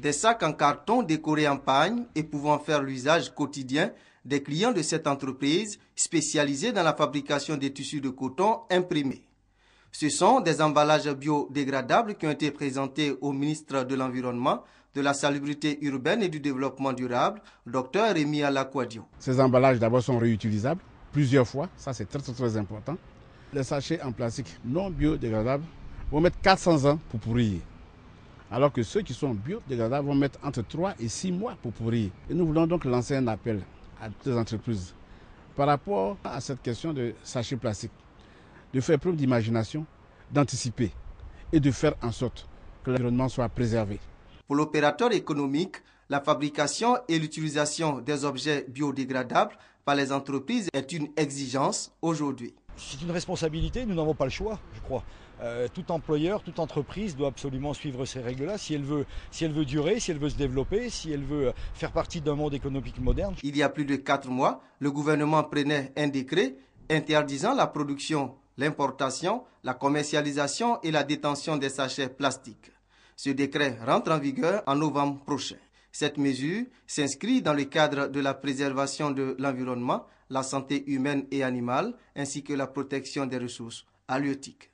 Des sacs en carton décorés en pagne et pouvant faire l'usage quotidien des clients de cette entreprise spécialisée dans la fabrication des tissus de coton imprimés. Ce sont des emballages biodégradables qui ont été présentés au ministre de l'Environnement, de la Salubrité urbaine et du Développement durable, Dr Rémi Alakwadio. Ces emballages d'abord sont réutilisables plusieurs fois, ça c'est très, très très important. Les sachets en plastique non biodégradables vont mettre 400 ans pour pourrir alors que ceux qui sont biodégradables vont mettre entre 3 et 6 mois pour pourrir. Et nous voulons donc lancer un appel à toutes les entreprises par rapport à cette question de sachets plastiques, de faire preuve d'imagination, d'anticiper et de faire en sorte que l'environnement soit préservé. Pour l'opérateur économique, la fabrication et l'utilisation des objets biodégradables par les entreprises est une exigence aujourd'hui c'est une responsabilité, nous n'avons pas le choix, je crois. Euh, tout employeur, toute entreprise doit absolument suivre ces règles-là si elle veut, si elle veut durer, si elle veut se développer, si elle veut euh, faire partie d'un monde économique moderne. Il y a plus de quatre mois, le gouvernement prenait un décret interdisant la production, l'importation, la commercialisation et la détention des sachets plastiques. Ce décret rentre en vigueur en novembre prochain. Cette mesure s'inscrit dans le cadre de la préservation de l'environnement, la santé humaine et animale, ainsi que la protection des ressources halieutiques.